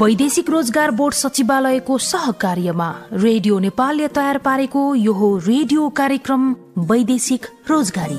वैदेशिक रोजगार बोर्ड सचिवालयको सहकार्यमा रेडियो नेपालले तयार पारेको यो हो रेडियो कार्यक्रम वैदेशिक रोजगारी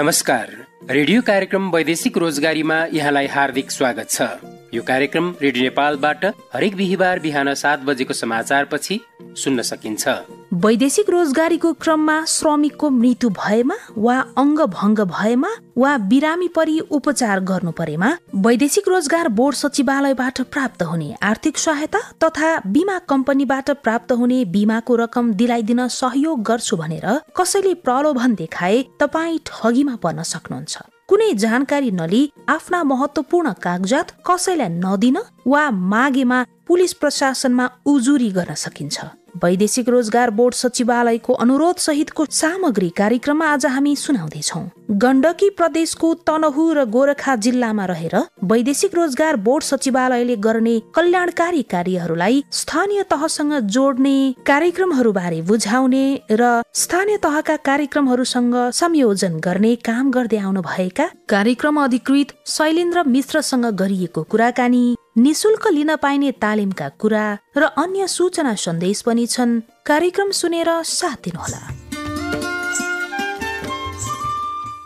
नमस्कार रेडियो कार्यक्रम वैदेशिक रोजगारीमा यहाँलाई हार्दिक स्वागत छ यो कार्यक्रम रेडियो नेपालबाट हरेक बिहिबार बिहान सात बजेको समाचारपछि सुन्न सकिन्छ वैदेशिक रोजगारीको क्रममा श्रमिकको मृत्यु भएमा वा अङ्गभङ्ग भएमा वा बिरामी परि उपचार गर्नु परेमा वैदेशिक रोजगार बोर्ड सचिवालयबाट प्राप्त हुने आर्थिक सहायता तथा बिमा कम्पनीबाट प्राप्त हुने बिमाको रकम दिलाइदिन सहयोग गर्छु भनेर कसैले प्रलोभन देखाए तपाईँ ठगीमा पर्न सक्नुहुन्छ कुनै जानकारी नलिई आफ्ना महत्वपूर्ण कागजात कसैलाई नदिन वा मागेमा पुलिस प्रशासनमा उजुरी गर्न सकिन्छ वैदेशिक रोजगार बोर्ड सचिवालयको अनुरोध सहितको सामग्री कार्यक्रममा आज हामी सुनाउँदैछौँ गण्डकी प्रदेशको तनहु र गोरखा जिल्लामा रहेर वैदेशिक रोजगार बोर्ड सचिवालयले गर्ने कल्याणकारी कार्यहरूलाई स्थानीय तहसँग जोड्ने कार्यक्रमहरूबारे बुझाउने र स्थानीय तहका कार्यक्रमहरूसँग संयोजन गर्ने काम गर्दै आउनुभएका कार्यक्रम अधिकृत शैलेन्द्र मिश्रसँग गरिएको कुराकानी निशुल्क लिन पाइने तालिमका कुरा र अन्य सूचना सन्देश पनि छन् कार्यक्रम सुनेर साथ दिनुहोला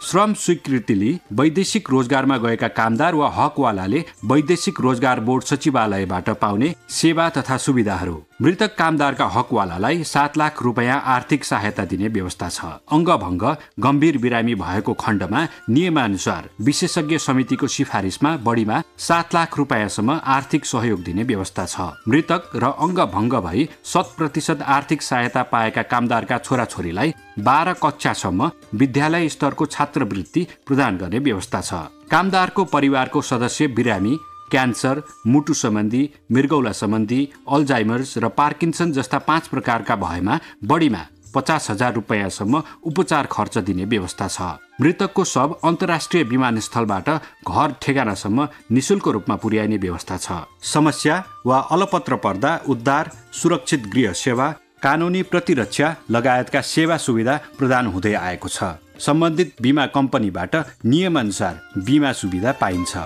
श्रम स्वीकृतिले वैदेशिक रोजगारमा गएका कामदार वा हकवालाले वैदेशिक रोजगार बोर्ड सचिवालयबाट पाउने सेवा तथा सुविधाहरू मृतक कामदारका हकवालालाई सात लाख रुपियाँ आर्थिक सहायता दिने व्यवस्था छ अङ्गभङ्ग गम्भीर बिरामी भएको खण्डमा नियमानुसार विशेषज्ञ समितिको सिफारिसमा बढीमा सात लाख रुपियाँसम्म आर्थिक सहयोग दिने व्यवस्था छ मृतक र अङ्गभङ्ग भई शत प्रतिशत आर्थिक सहायता पाएका कामदारका छोराछोरीलाई बाह्र कक्षासम्म विद्यालय स्तरको छात्रवृत्ति प्रदान गर्ने व्यवस्था छ कामदारको परिवारको सदस्य बिरामी क्यान्सर मुटु सम्बन्धी मृगौला सम्बन्धी अल्जाइमर्स र पार्किन्सन जस्ता पाँच प्रकारका भएमा बढीमा पचास हजार रुपियाँसम्म उपचार खर्च दिने व्यवस्था छ मृतकको शव अन्तर्राष्ट्रिय विमानस्थलबाट घर ठेगानासम्म निशुल्क रूपमा पुर्याइने व्यवस्था छ समस्या वा अलपत्र पर्दा उद्धार सुरक्षित गृह सेवा कानुनी प्रतिरक्षा लगायतका सेवा सुविधा प्रदान हुँदै आएको छ सम्बन्धित बिमा कम्पनीबाट नियमअनुसार बिमा सुविधा पाइन्छ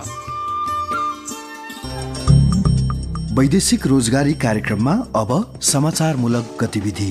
वैदेशिक रोजगारी कार्यक्रममा अब समाचारमूलक गतिविधि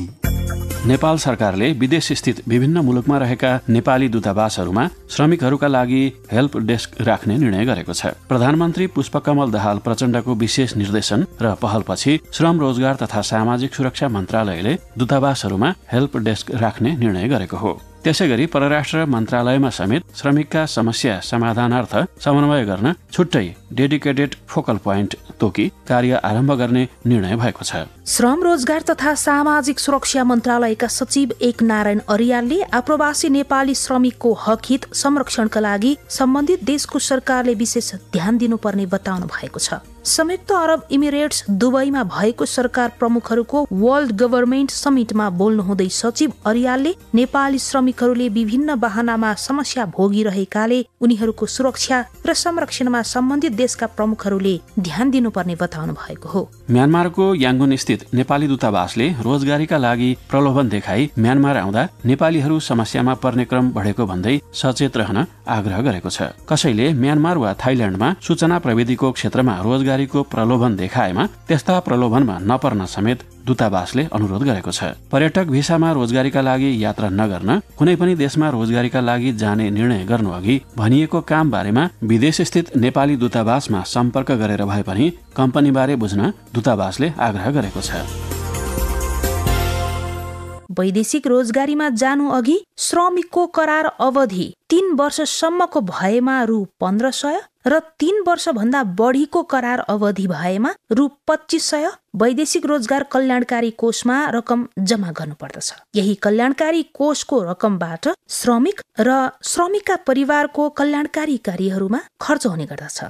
नेपाल सरकारले विदेश स्थित विभिन्न मुलुकमा रहेका नेपाली दूतावासहरूमा श्रमिकहरूका लागि हेल्प डेस्क राख्ने निर्णय गरेको छ प्रधानमन्त्री पुष्पकमल दहाल प्रचण्डको विशेष निर्देशन र पहलपछि श्रम रोजगार तथा सामाजिक सुरक्षा मन्त्रालयले दूतावासहरूमा हेल्प डेस्क राख्ने निर्णय गरेको हो त्यसै गरी परराष्ट्र मन्त्रालयमा समेत श्रमिकका समस्या समाधानार्थ समन्वय गर्न छुट्टै डेडिकेटेड फोकल पोइन्ट तोकी कार्य आरम्भ गर्ने निर्णय भएको छ श्रम रोजगार तथा सामाजिक सुरक्षा मन्त्रालयका सचिव एक नारायण अरियालले आप्रवासी नेपाली श्रमिकको हकहित संरक्षणका लागि सम्बन्धित देशको सरकारले विशेष ध्यान दिनुपर्ने बताउनु भएको छ संयुक्त अरब इमिरेट्स दुबईमा भएको सरकार प्रमुखहरूको वर्ल्ड गभर्मेन्ट समिटमा बोल्नुहुँदै सचिव अरियालले नेपाली श्रमिकहरूले विभिन्न वाहनामा समस्या भोगिरहेकाले उनीहरूको सुरक्षा र संरक्षणमा सम्बन्धित देशका प्रमुखहरूले ध्यान दिनुपर्ने बताउनु भएको हो म्यानमारको याङ्गुन स्थित नेपाली दूतावासले रोजगारीका लागि प्रलोभन देखाई म्यानमार आउँदा नेपालीहरू समस्यामा पर्ने क्रम बढेको भन्दै सचेत रहन आग्रह गरेको छ कसैले म्यानमार वा थाइल्याण्डमा सूचना प्रविधिको क्षेत्रमा रोजगारीको प्रलोभन देखाएमा त्यस्ता प्रलोभनमा नपर्न समेत दूतावासले अनुरोध गरेको छ पर्यटक भिसामा रोजगारीका लागि यात्रा नगर्न कुनै पनि देशमा रोजगारीका लागि जाने निर्णय गर्नु अघि भनिएको काम बारेमा विदेश नेपाली दूतावासमा सम्पर्क गरेर भए पनि कम्पनीबारे बुझ्न दूतावासले आग्रह गरेको छ वैदेशिक रोजगारीमा जानु अघि श्रमिकको करार अवधि तीन वर्षसम्मको भएमा रु पन्ध्र सय र तीन वर्षभन्दा बढीको करार अवधि भएमा रु पच्चिस सय वैदेशिक रोजगार कल्याणकारी कोषमा रकम जम्मा गर्नुपर्दछ यही कल्याणकारी कोषको रकमबाट श्रमिक र श्रमिकका परिवारको कल्याणकारी कार्यहरूमा खर्च हुने गर्दछ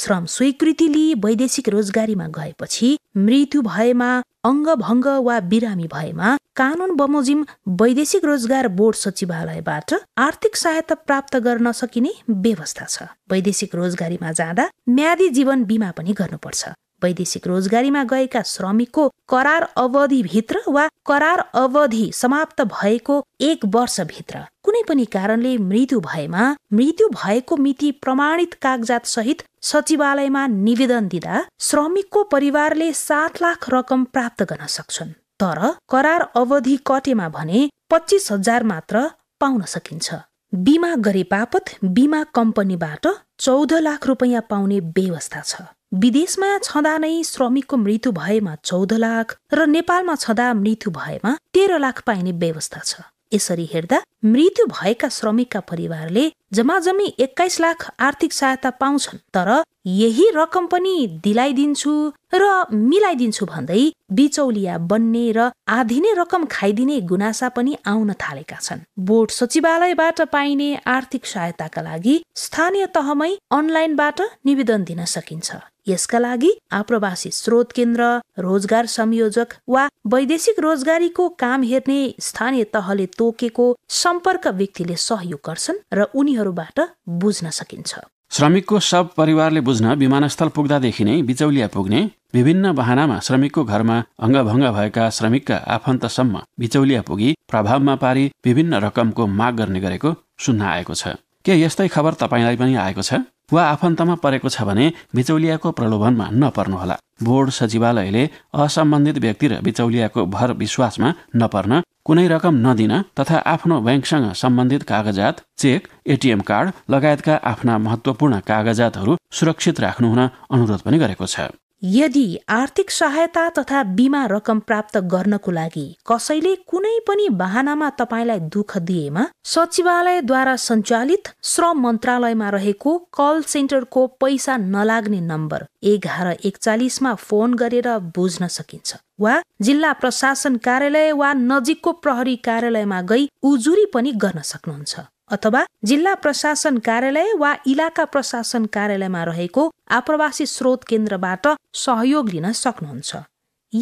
श्रम स्वीकृति लिई वैदेशिक रोजगारीमा गएपछि मृत्यु भएमा अङ्गभङ्ग वा बिरामी भएमा कानून बमोजिम वैदेशिक रोजगार बोर्ड सचिवालयबाट आर्थिक सहायता प्राप्त गर्न सकिने व्यवस्था छ वैदेशिक रोजगारीमा जाँदा म्यादी जीवन बिमा पनि गर्नुपर्छ वैदेशिक रोजगारीमा गएका श्रमिकको करार अवधिभित्र वा करार अवधि समाप्त भएको एक वर्षभित्र कुनै पनि कारणले मृत्यु भएमा मृत्यु भएको मिति प्रमाणित कागजात सहित सचिवालयमा निवेदन दिँदा श्रमिकको परिवारले सात लाख रकम प्राप्त गर्न सक्छन् तर करार अवधि कटेमा भने पच्चिस हजार मात्र पाउन सकिन्छ बिमा गरे बापत बिमा कम्पनीबाट चौध लाख रुपियाँ पाउने व्यवस्था छ विदेशमा छँदा नै श्रमिकको मृत्यु भएमा चौध लाख र नेपालमा छँदा मृत्यु भएमा तेह्र लाख पाइने व्यवस्था छ यसरी हेर्दा मृत्यु भएका श्रमिकका परिवारले जमी एक्काइस लाख आर्थिक सहायता पाउँछन् तर यही रकम पनि दिलाइदिन्छु र मिलाइदिन्छु भन्दै बिचौलिया बन्ने र आधी नै रकम खाइदिने गुनासा पनि आउन थालेका छन् बोर्ड सचिवालयबाट पाइने आर्थिक सहायताका लागि स्थानीय तहमै अनलाइनबाट निवेदन दिन सकिन्छ यसका लागि आप्रवासी स्रोत केन्द्र रोजगार संयोजक वा वैदेशिक रोजगारीको काम हेर्ने स्थानीय तहले तोकेको सम्पर्क व्यक्तिले सहयोग गर्छन् र उनी उनीहरूबाट बुझ्न सकिन्छ श्रमिकको सब परिवारले बुझ्न विमानस्थल पुग्दादेखि नै बिचौलिया पुग्ने विभिन्न बहानामा श्रमिकको घरमा अङ्गभङ्ग भएका श्रमिकका आफन्तसम्म बिचौलिया पुगी प्रभावमा पारी विभिन्न रकमको माग गर्ने गरेको सुन्न आएको छ के यस्तै खबर तपाईँलाई पनि आएको छ वा आफन्तमा परेको छ भने बिचौलियाको प्रलोभनमा नपर्नुहोला बोर्ड सचिवालयले असम्बन्धित व्यक्ति र बिचौलियाको भर विश्वासमा नपर्न कुनै रकम नदिन तथा आफ्नो ब्याङ्कसँग सम्बन्धित कागजात चेक एटिएम कार्ड लगायतका आफ्ना महत्त्वपूर्ण कागजातहरू सुरक्षित राख्नुहुन अनुरोध पनि गरेको छ यदि आर्थिक सहायता तथा बिमा रकम प्राप्त गर्नको लागि कसैले कुनै पनि वाहनामा तपाईँलाई दुःख दिएमा सचिवालयद्वारा सञ्चालित श्रम मन्त्रालयमा रहेको कल सेन्टरको पैसा नलाग्ने नम्बर एघार एकचालिसमा फोन गरेर बुझ्न सकिन्छ वा जिल्ला प्रशासन कार्यालय वा नजिकको प्रहरी कार्यालयमा गई उजुरी पनि गर्न सक्नुहुन्छ अथवा जिल्ला प्रशासन कार्यालय वा इलाका प्रशासन कार्यालयमा रहेको आप्रवासी स्रोत केन्द्रबाट सहयोग लिन सक्नुहुन्छ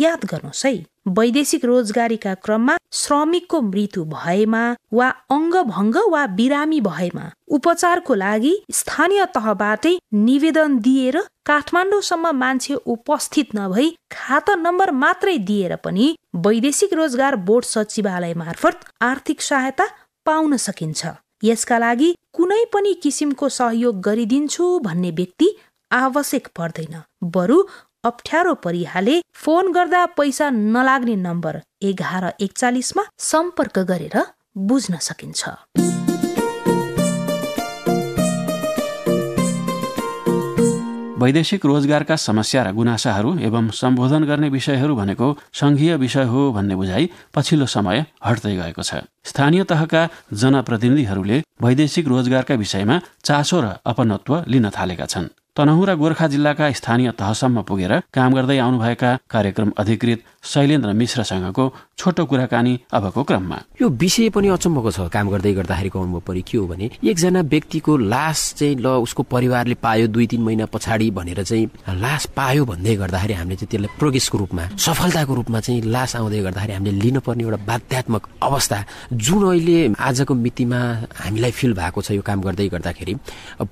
याद गर्नुहोस् है वैदेशिक रोजगारीका क्रममा श्रमिकको मृत्यु भएमा वा अङ्गभङ्ग वा बिरामी भएमा उपचारको लागि स्थानीय तहबाटै निवेदन दिएर काठमाडौँसम्म मान्छे उपस्थित नभई खाता नम्बर मात्रै दिएर पनि वैदेशिक रोजगार बोर्ड सचिवालय मार्फत आर्थिक सहायता पाउन सकिन्छ यसका लागि कुनै पनि किसिमको सहयोग गरिदिन्छु भन्ने व्यक्ति आवश्यक पर्दैन बरु अप्ठ्यारो परिहाले फोन गर्दा पैसा नलाग्ने नम्बर एघार एकचालिसमा सम्पर्क गरेर बुझ्न सकिन्छ वैदेशिक रोजगारका समस्या र गुनासाहरू एवं सम्बोधन गर्ने विषयहरू भनेको सङ्घीय विषय हो भन्ने बुझाइ पछिल्लो समय हट्दै गएको छ स्थानीय तहका जनप्रतिनिधिहरूले वैदेशिक रोजगारका विषयमा चासो र अपनत्व लिन थालेका छन् तनहुँ र गोर्खा जिल्लाका स्थानीय तहसम्म पुगेर काम गर्दै आउनुभएका कार्यक्रम अधिकृत शैलेन्द्र मिश्रसँगको छोटो कुराकानी अबको क्रममा यो विषय पनि अचम्मको छ काम गर्दै गर्दाखेरिको अनुभव परि के हो भने एकजना व्यक्तिको लास चाहिँ ल उसको परिवारले पायो दुई तिन महिना पछाडि भनेर चाहिँ लास पायो भन्दै गर्दाखेरि हामीले चाहिँ त्यसलाई प्रोग्रेसको रूपमा सफलताको रूपमा चाहिँ लास आउँदै गर्दाखेरि हामीले लिनुपर्ने एउटा बाध्यात्मक अवस्था जुन अहिले आजको मितिमा हामीलाई फिल भएको छ यो काम गर्दै गर्दाखेरि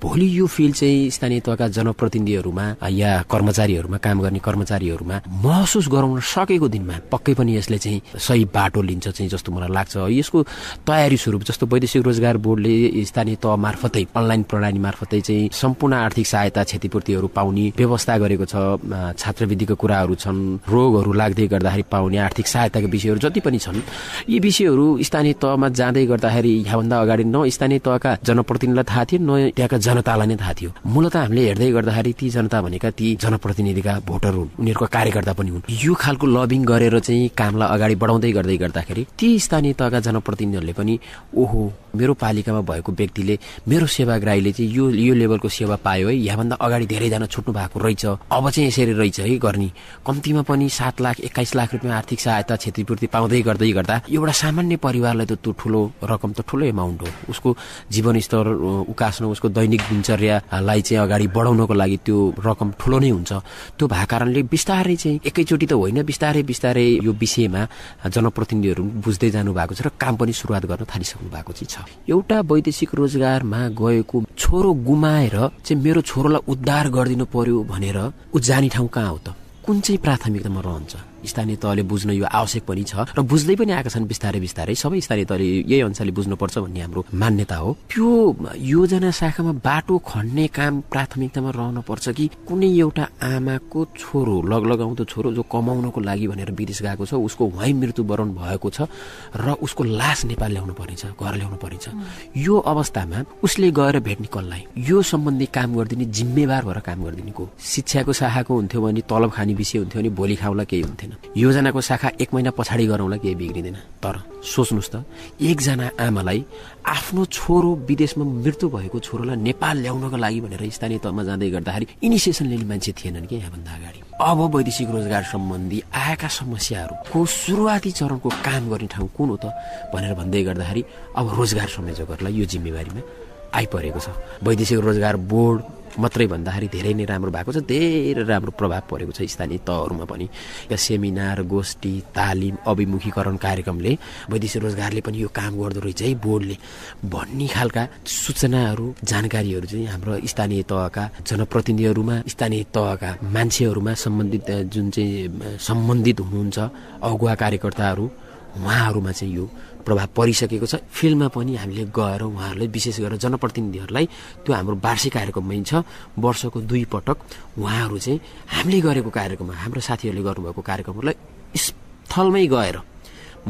भोलि यो फिल चाहिँ स्थानीय तहका जनप्रतिनिधिहरूमा या कर्मचारीहरूमा काम गर्ने कर्मचारीहरूमा महसुस गराउन सकेको दिनमा पक्कै पनि यसले चाहिँ सही बाटो लिन्छ चाहिँ जस्तो मलाई लाग्छ यसको तयारी स्वरूप जस्तो वैदेशिक रोजगार बोर्डले स्थानीय तह मार्फतै अनलाइन प्रणाली मार्फतै चाहिँ सम्पूर्ण आर्थिक सहायता क्षतिपूर्तिहरू पाउने व्यवस्था गरेको छ छात्रवृत्तिको कुराहरू छन् रोगहरू लाग्दै गर्दाखेरि पाउने आर्थिक सहायताको विषयहरू जति पनि छन् यी विषयहरू स्थानीय तहमा जाँदै गर्दाखेरि यहाँभन्दा अगाडि न स्थानीय तहका जनप्रतिनिधिलाई थाहा थियो न त्यहाँका जनतालाई नै थाहा थियो मूलत हामीले हेर्दै गर्दै गर्दाखेरि ती जनता भनेका ती जनप्रतिनिधिका भोटर हुन् उनीहरूको कार्यकर्ता पनि हुन् यो खालको लबिङ गरेर चाहिँ कामलाई अगाडि बढाउँदै गर्दै गर्दाखेरि ती स्थानीय तहका जनप्रतिनिधिहरूले पनि ओहो मेरो पालिकामा भएको व्यक्तिले मेरो सेवाग्राहीले चाहिँ यो यो लेभलको सेवा पायो है यहाँभन्दा अगाडि धेरैजना छुट्नु भएको रहेछ अब चाहिँ यसरी रहेछ है गर्ने कम्तीमा पनि सात लाख एक्काइस लाख रुपियाँ आर्थिक सहायता क्षतिपूर्ति पाउँदै गर्दै गर्दा एउटा सामान्य परिवारलाई त त्यो ठुलो रकम त ठुलो एमाउन्ट हो उसको जीवनस्तर उकास्नु उसको दैनिक दिनचर्यालाई चाहिँ अगाडि बढाउनु पाउनको लागि त्यो रकम ठुलो नै हुन्छ त्यो भएको कारणले बिस्तारै चाहिँ एकैचोटि त होइन बिस्तारै बिस्तारै यो विषयमा जनप्रतिनिधिहरू बुझ्दै जानु भएको छ र काम पनि सुरुवात गर्न थालिसक्नु भएको चाहिँ छ एउटा वैदेशिक रोजगारमा गएको छोरो गुमाएर चाहिँ मेरो छोरोलाई उद्धार गरिदिनु पर्यो भनेर ऊ जाने ठाउँ कहाँ हो त कुन चाहिँ प्राथमिकतामा रहन्छ स्थानीय तहले बुझ्न यो आवश्यक पनि छ र बुझ्दै पनि आएका छन् बिस्तारै बिस्तारै सबै स्थानीय तहले यही अनुसारले बुझ्नुपर्छ भन्ने हाम्रो मान्यता हो त्यो योजना शाखामा बाटो खन्ने काम प्राथमिकतामा रहन पर्छ कि कुनै एउटा आमाको छोरो लग लगाउँदो छोरो जो कमाउनको लागि भनेर विदेश गएको छ उसको वहीँ मृत्युवरण भएको छ र उसको लास नेपाल ल्याउनु पर्नेछ घर ल्याउनु पर्नेछ यो अवस्थामा उसले गएर भेट्ने कसलाई यो सम्बन्धी काम गरिदिने जिम्मेवार भएर काम गरिदिनेको शिक्षाको शाखाको हुन्थ्यो भने तलब खाने विषय हुन्थ्यो भने भोलि खाउँला केही हुन्थेन योजनाको शाखा एक महिना पछाडि गरौँला केही बिग्रिँदैन तर सोच्नुहोस् त एकजना आमालाई आफ्नो छोरो विदेशमा मृत्यु भएको छोरोलाई नेपाल ल्याउनको लागि भनेर स्थानीय तहमा जाँदै गर्दाखेरि इनिसिएसन लिने मान्छे थिएनन् कि यहाँभन्दा अगाडि अब वैदेशिक रोजगार सम्बन्धी आएका समस्याहरूको सुरुवाती चरणको काम गर्ने ठाउँ कुन हो त भनेर भन्दै गर्दाखेरि अब रोजगार संयोजकहरूलाई यो जिम्मेवारीमा आइपरेको छ वैदेशिक रोजगार बोर्ड मात्रै भन्दाखेरि धेरै नै राम्रो भएको छ धेरै राम्रो प्रभाव परेको छ स्थानीय तहहरूमा पनि सेमिनार गोष्ठी तालिम अभिमुखीकरण कार्यक्रमले वैदेशिक रोजगारले पनि यो काम गर्दो रहेछ है बोर्डले भन्ने खालका सूचनाहरू जानकारीहरू चाहिँ हाम्रो स्थानीय तहका जनप्रतिनिधिहरूमा स्थानीय तहका मान्छेहरूमा सम्बन्धित जुन चाहिँ सम्बन्धित हुनुहुन्छ अगुवा कार्यकर्ताहरू उहाँहरूमा चाहिँ यो प्रभाव परिसकेको छ फिल्डमा पनि हामीले गएर उहाँहरूले विशेष गरेर जनप्रतिनिधिहरूलाई त्यो हाम्रो वार्षिक कार्यक्रम पनि छ वर्षको दुई पटक उहाँहरू चाहिँ हामीले गरेको कार्यक्रममा हाम्रो साथीहरूले गर्नुभएको कार्यक्रमहरूलाई स्थलमै गएर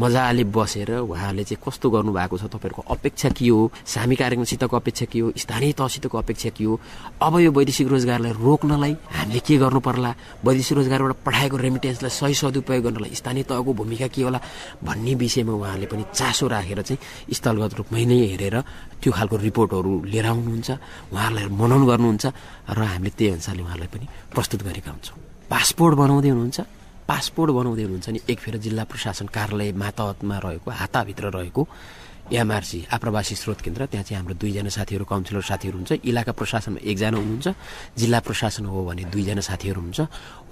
मजाले बसेर उहाँहरूले चाहिँ कस्तो गर्नुभएको छ तपाईँहरूको अपेक्षा के हो सामी कार्यक्रमसितको अपेक्षा के हो स्थानीय तहसितको अपेक्षा के हो अब यो वैदेशिक रोजगारलाई रोक्नलाई हामीले के गर्नु पर्ला वैदेशिक रोजगारबाट पठाएको रेमिटेन्सलाई सही सदुपयोग गर्नलाई स्थानीय तहको भूमिका के होला भन्ने विषयमा उहाँहरूले पनि चासो राखेर चाहिँ स्थलगत रूपमै नै हेरेर त्यो खालको रिपोर्टहरू लिएर आउनुहुन्छ उहाँहरूलाई मनन गर्नुहुन्छ र हामीले त्यही अनुसारले उहाँलाई पनि प्रस्तुत गरेका हुन्छौँ पासपोर्ट बनाउँदै हुनुहुन्छ पासपोर्ट बनाउँदै हुनुहुन्छ नि एक फेर जिल्ला प्रशासन कार्यालय मातहतमा रहेको हाताभित्र रहेको एमआरसी आप्रवासी स्रोत केन्द्र त्यहाँ चाहिँ हाम्रो दुईजना साथीहरू काउन्सिलर साथीहरू हुन्छ इलाका प्रशासनमा एकजना हुनुहुन्छ जिल्ला प्रशासन हो भने दुईजना साथीहरू हुन्छ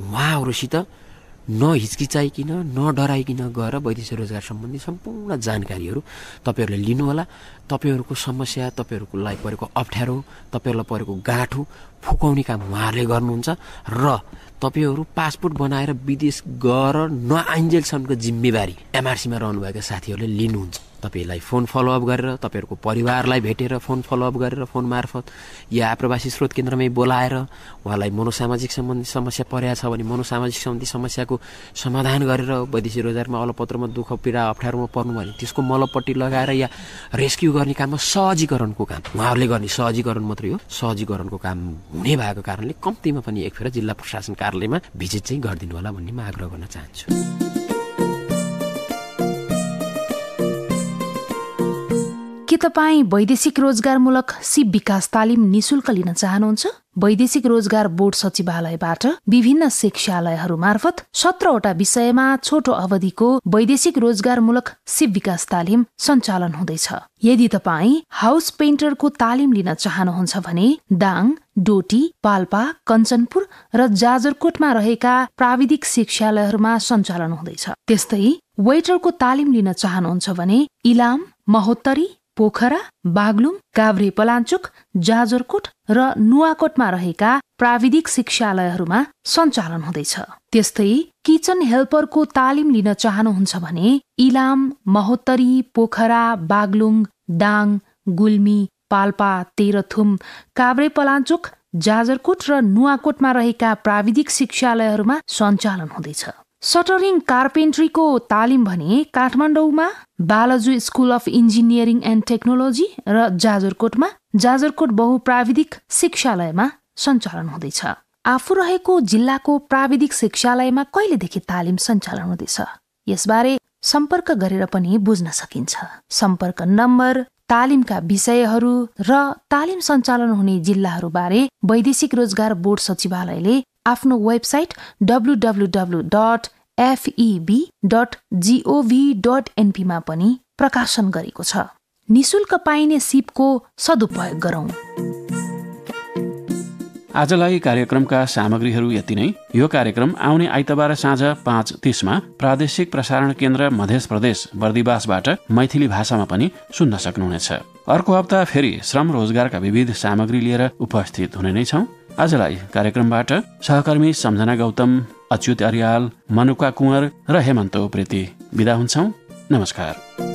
उहाँहरूसित नहिचकिचाइकन नडराइकन गएर वैदेशिक रोजगार सम्बन्धी सम्पूर्ण जानकारीहरू तपाईँहरूले लिनुहोला तपाईँहरूको समस्या तपाईँहरूकोलाई परेको अप्ठ्यारो तपाईँहरूलाई परेको गाँठो फुकाउने काम उहाँहरूले गर्नुहुन्छ र तपाईँहरू पासपोर्ट बनाएर विदेश गएर नआइन्जेलसम्मको जिम्मेवारी एमआरसीमा रहनुभएका साथीहरूले लिनुहुन्छ तपाईँलाई फोन फलोअप गरेर तपाईँहरूको परिवारलाई भेटेर फोन फलोअप गरेर फोन मार्फत या आप्रवासी स्रोत केन्द्रमै बोलाएर उहाँलाई मनोसामाजिक सम्बन्धी समस्या परेको छ भने मनोसामाजिक सम्बन्धी समस्याको समाधान गरेर वैदेशिक रोजगारमा अलपत्रमा दुःख पीडा अप्ठ्यारोमा पर्नु भने त्यसको मलपट्टि लगाएर या रेस्क्यु गर्ने काममा सहजीकरणको काम उहाँहरूले गर्ने सहजीकरण मात्रै हो सहजीकरणको काम हुने भएको कारणले कम्तीमा पनि एक फेर जिल्ला प्रशासन कार्यालयमा भिजिट चाहिँ गरिदिनु होला भन्ने म आग्रह गर्न चाहन्छु तपाईँ वैदेशिक रोजगारमूलक सिप विकास तालिम निशुल्क लिन चाहनुहुन्छ वैदेशिक रोजगार बोर्ड सचिवालयबाट विभिन्न शिक्षालयहरू मार्फत सत्रवटा विषयमा छोटो अवधिको वैदेशिक रोजगारमूलक सिप विकास तालिम सञ्चालन हुँदैछ यदि तपाईँ हाउस पेन्टरको तालिम लिन चाहनुहुन्छ भने दाङ डोटी पाल्पा कञ्चनपुर र जाजरकोटमा रहेका प्राविधिक शिक्षालयहरूमा सञ्चालन हुँदैछ त्यस्तै वेटरको तालिम लिन चाहनुहुन्छ भने इलाम महोत्तरी पोखरा बागलुङ काभ्रे पलाञ्चुक जाजरकोट र नुवाकोटमा रहेका प्राविधिक शिक्षालयहरूमा सञ्चालन हुँदैछ त्यस्तै किचन हेल्परको तालिम लिन चाहनुहुन्छ भने इलाम महोत्तरी पोखरा बागलुङ डाङ गुल्मी पाल्पा तेह्रथुम काभ्रे पलाञ्चुक जाजरकोट र नुवाकोटमा रहेका प्राविधिक शिक्षालयहरूमा सञ्चालन हुँदैछ सटरिङ कार्पेन्ट्रीको तालिम भने काठमाडौँमा Balaju school of engineering and technology र जाजरकोटमा जाजरकोट बहुप्राविधिक शिक्षालयमा सञ्चालन हुँदैछ आफू रहेको जिल्लाको प्राविधिक शिक्षालयमा कहिलेदेखि तालिम सञ्चालन हुँदैछ यसबारे सम्पर्क गरेर पनि बुझ्न सकिन्छ सम्पर्क नम्बर तालिमका विषयहरू र तालिम सञ्चालन हुने जिल्लाहरूबारे वैदेशिक रोजगार बोर्ड सचिवालयले आफ्नो website W W W dot F E B dot G O V dot एनपीमा पनि प्रकाशन गरेको छ निशुल्क पाइने सिपको सदुपयोग गरौँ आजलाई कार्यक्रमका सामग्रीहरू यति नै यो कार्यक्रम आउने आइतबार साँझ पाँच तिसमा प्रादेशिक प्रसारण केन्द्र मध्य प्रदेश बर्दिवासबाट मैथिली भाषामा पनि सुन्न सक्नुहुनेछ अर्को हप्ता फेरि श्रम रोजगारका विविध सामग्री लिएर उपस्थित हुने नै छौँ आजलाई कार्यक्रमबाट सहकर्मी सम्झना गौतम अच्युत अरियाल मनुका कुँवर र हेमन्त उप्रेती विदा हुन्छौँ नमस्कार